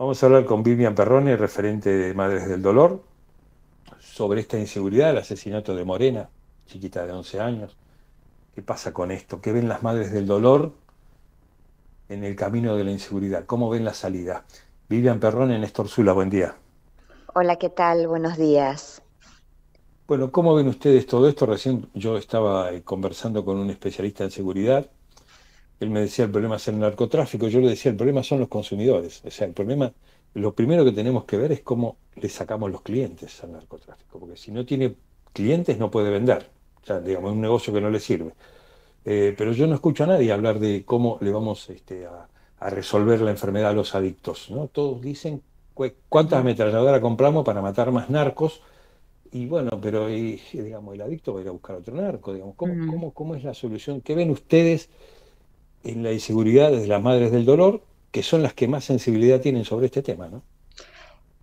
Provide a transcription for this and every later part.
Vamos a hablar con Vivian Perrone, referente de Madres del Dolor, sobre esta inseguridad, el asesinato de Morena, chiquita de 11 años. ¿Qué pasa con esto? ¿Qué ven las Madres del Dolor en el camino de la inseguridad? ¿Cómo ven la salida? Vivian Perrone, Néstor Zula, buen día. Hola, ¿qué tal? Buenos días. Bueno, ¿cómo ven ustedes todo esto? Recién yo estaba eh, conversando con un especialista en seguridad él me decía el problema es el narcotráfico, yo le decía el problema son los consumidores. O sea, el problema, lo primero que tenemos que ver es cómo le sacamos los clientes al narcotráfico, porque si no tiene clientes no puede vender. O sea, digamos, es un negocio que no le sirve. Eh, pero yo no escucho a nadie hablar de cómo le vamos este, a, resolver la enfermedad a los adictos. ¿no? Todos dicen cuántas ametralladoras compramos para matar más narcos. Y bueno, pero eh, digamos, el adicto va a ir a buscar otro narco. Digamos, ¿cómo, ¿Cómo es la solución? ¿Qué ven ustedes? en la inseguridad de las madres del dolor, que son las que más sensibilidad tienen sobre este tema, ¿no?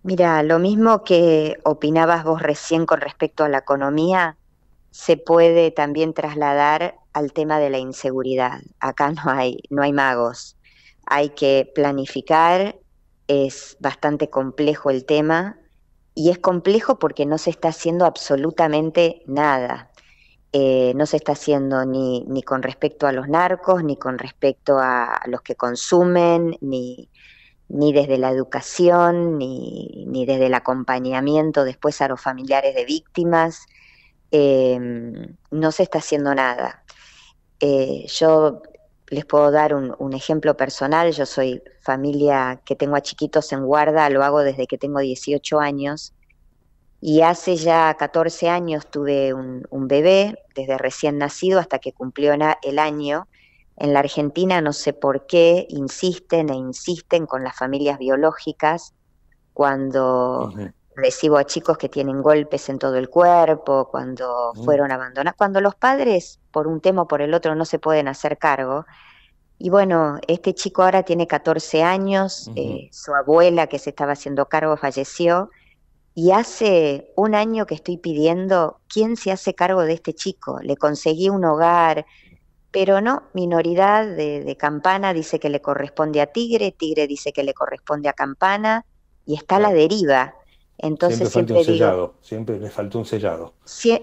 Mira, lo mismo que opinabas vos recién con respecto a la economía, se puede también trasladar al tema de la inseguridad. Acá no hay, no hay magos. Hay que planificar, es bastante complejo el tema, y es complejo porque no se está haciendo absolutamente nada. Eh, no se está haciendo ni, ni, con respecto a los narcos, ni con respecto a los que consumen, ni, desde la educación, ni, ni, desde el acompañamiento después a los familiares de víctimas. Em, no se está haciendo nada. Eh, yo les puedo dar un, un, ejemplo personal. Yo soy familia que tengo a chiquitos en guarda, lo hago desde que tengo 18 años. Y hace ya 14 años tuve un, bebé, desde recién nacido hasta que cumplió el año. En la Argentina no sé por qué insisten e insisten con las familias biológicas cuando recibo a chicos que tienen golpes en todo el cuerpo, cuando mm. fueron abandonados, cuando los padres por un tema o por el otro no se pueden hacer cargo. Y bueno, este chico ahora tiene 14 años, eh, su abuela que se estaba haciendo cargo falleció y hace un año que estoy pidiendo quién se hace cargo de este chico. Le conseguí un hogar, pero no, minoridad de, Campana dice que le corresponde a Tigre, Tigre dice que le corresponde a Campana y está a la deriva. Entonces siempre, le faltó un sellado.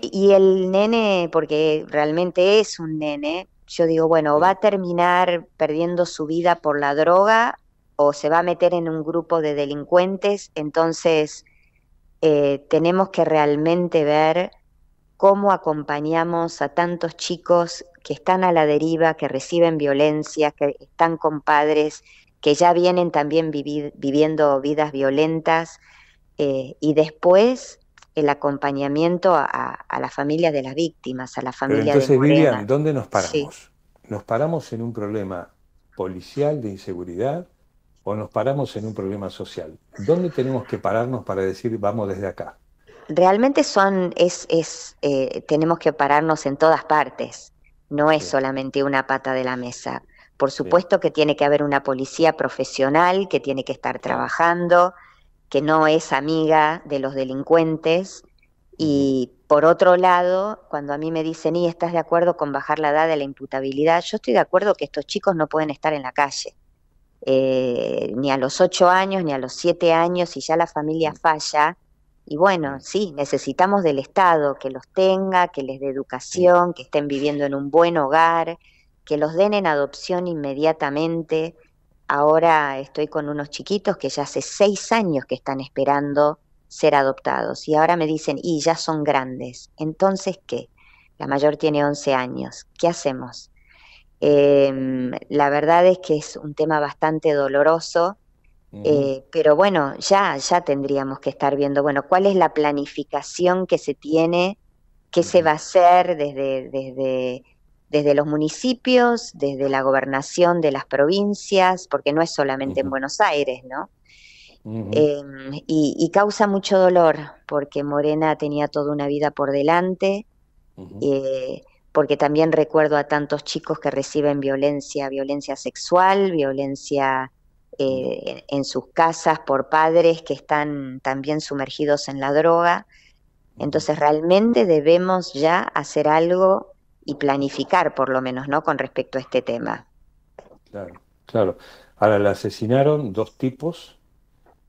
y el nene, porque realmente es un nene, yo digo, bueno, va a mm. terminar perdiendo su vida por la droga o se va a meter en un grupo de delincuentes, entonces eh, tenemos que realmente ver cómo acompañamos a tantos chicos que están a la deriva, que reciben violencia, que están con padres que ya vienen también viviendo vidas violentas, eh, y después el acompañamiento a, a las familias de las víctimas, a la familia Pero entonces, Vivian, ¿dónde nos paramos? Nos paramos en un problema policial de inseguridad, o nos paramos en un problema social? ¿Dónde tenemos que pararnos para decir vamos desde acá? Realmente son, es, eh, tenemos que pararnos en todas partes, no es solamente una pata de la mesa. Por supuesto que tiene que haber una policía profesional que tiene que estar trabajando, que no es amiga de los delincuentes. Y por otro lado, cuando a mí me dicen, ¿y estás de acuerdo con bajar la edad de la imputabilidad? Yo estoy de acuerdo que estos chicos no pueden estar en la calle. Eh, ni a los ocho años, ni a los siete años, y ya la familia mm. falla. Y bueno, mm. sí, necesitamos del Estado que los tenga, que les dé educación, que estén viviendo en un buen hogar, que los den en adopción inmediatamente. Ahora estoy con unos chiquitos que ya hace seis años que están esperando ser adoptados y ahora me dicen, y ya son grandes. Entonces, ¿qué? La mayor tiene 11 años. ¿Qué hacemos? Em, la verdad es que es un tema bastante doloroso, eh, pero bueno, ya, ya tendríamos que estar viendo, bueno, cuál es la planificación que se tiene, qué se va a hacer desde, desde, desde los municipios, desde la gobernación de las provincias, porque no es solamente en Buenos Aires, ¿no? Em, y, causa mucho dolor porque Morena tenía toda una vida por delante porque también recuerdo a tantos chicos que reciben violencia, violencia sexual, violencia eh, en sus casas por padres que están también sumergidos en la droga. Entonces realmente debemos ya hacer algo y planificar por lo menos, ¿no? Con respecto a este tema. Claro, claro. Ahora, la asesinaron dos tipos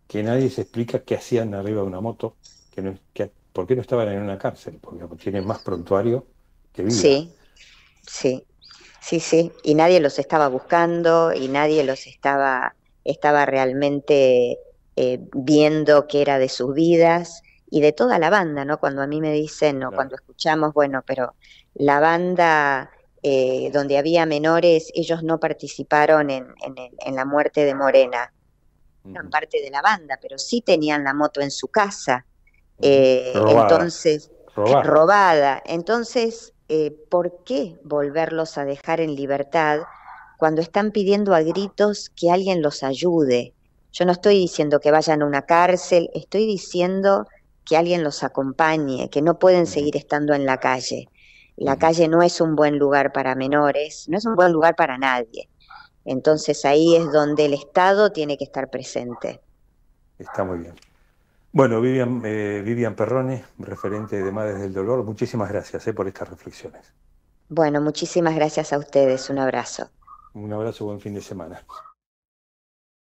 que nadie se explica qué hacían arriba de una moto, que no, que, por qué no estaban en una cárcel, porque tienen más prontuario Sí, sí, sí, sí. Y nadie los estaba buscando y nadie los estaba, estaba realmente eh, viendo que era de sus vidas y de toda la banda, ¿no? Cuando a mí me dicen no. cuando escuchamos, bueno, pero la banda eh, donde había menores, ellos no participaron en, la muerte de Morena. Eran parte de la banda, pero sí tenían la moto en su casa. Eh, entonces, robada. Entonces, eh, ¿por qué volverlos a dejar en libertad cuando están pidiendo a gritos que alguien los ayude? Yo no estoy diciendo que vayan a una cárcel, estoy diciendo que alguien los acompañe, que no pueden seguir estando en la calle. La calle no es un buen lugar para menores, no es un buen lugar para nadie. Entonces ahí es donde el Estado tiene que estar presente. Está muy bien. Bueno, Vivian, eh, Vivian Perrone, referente de Madres del Dolor, muchísimas gracias eh, por estas reflexiones. Bueno, muchísimas gracias a ustedes, un abrazo. Un abrazo, buen fin de semana.